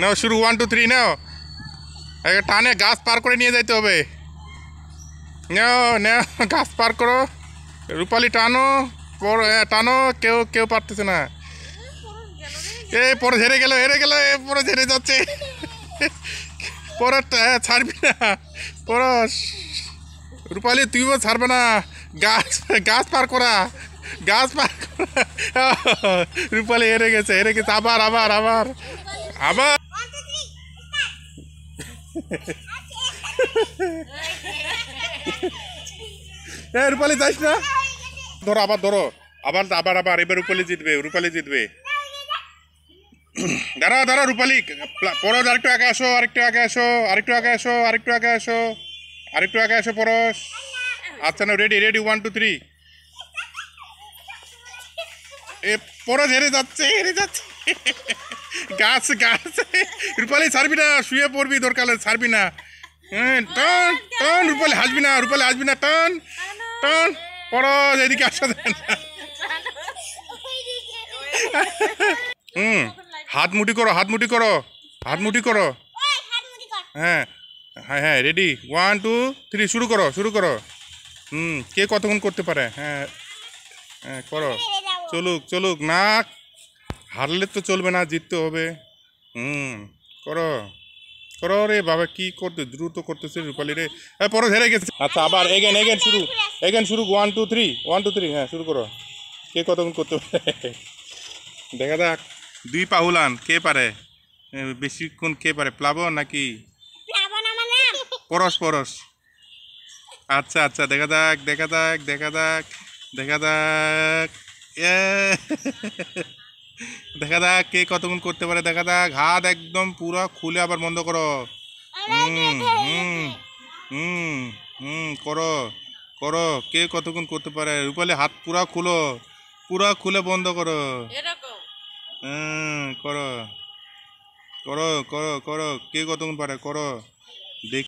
নাও শুরু one two three নাও টানে গাছ পার করে নিয়ে যাইতে হবে নাও নাও গাছ পার করো রূপালি টানো টানো কেউ কেউ পারতেছে না এ পরে হেরে গেল হেরে গেল এ পরে হেরে যাচ্ছে পরে ছাড়বি না পরে রূপালি তুইও ছাড়বে না গাছ গাছ পার করা গাছ পার করা রূপালি হেরে গেছে হেরে গেছে আবার আবার আবার আবার এ রূপালি যাইস না ধরো আবার ধরো আবার আবার আবার এবার রূপালি জিতবে রূপালি জিতবে দাঁড়াও দাঁড়াও রূপালি পরশ আরেকটু আগে আসো আরেকটু আগে আসো আরেকটু আগে আসো আরেকটু আগে আসো আরেকটু আগে আসো পরশ আচ্ছা না ready ready one two three এ পরশ হেরে যাচ্ছে হেরে যাচ্ছে গাছ গাছ রূপালি ছাড়বি না শুয়ে পড়বি দরকার ছাড়বি না হ্যাঁ টন টন রূপালি হাসবি না রূপালি হাসবি না টন টন পড় এদিকে আসা হুম হাত মুটি করো হাত মুটি করো হাত মুটি করো হ্যাঁ হ্যাঁ হ্যাঁ রেডি ওয়ান টু থ্রি শুরু করো শুরু করো হুম কে কতক্ষণ করতে পারে হ্যাঁ হ্যাঁ করো চলুক চলুক নাক হারলে তো চলবে না জিততে হবে হুম করো করো রে বাবা কি করতে দ্রুত করতেছে রূপালি রে হ্যাঁ পরে হেরে গেছে আচ্ছা আবার এগেন এগেন শুরু এগেন শুরু one two three one two three হ্যাঁ শুরু করো কে কতক্ষণ করতে দেখা যাক দুই পাহুলান কে পারে বেশিক্ষণ কে পারে প্লাবন নাকি পরশ পরশ আচ্ছা আচ্ছা দেখা যাক দেখা যাক দেখা যাক দেখা যাক এ দেখা যাক কে কতক্ষণ করতে পারে দেখা যাক হাত একদম পুরো খুলে আবার বন্ধ করো হুম হুম হুম করো করো কে কতক্ষণ করতে পারে রূপালি হাত পুরা খুলো পুরা খুলে বন্ধ করো হ্যাঁ করো করো করো করো কে কতক্ষণ পারে করো দেখ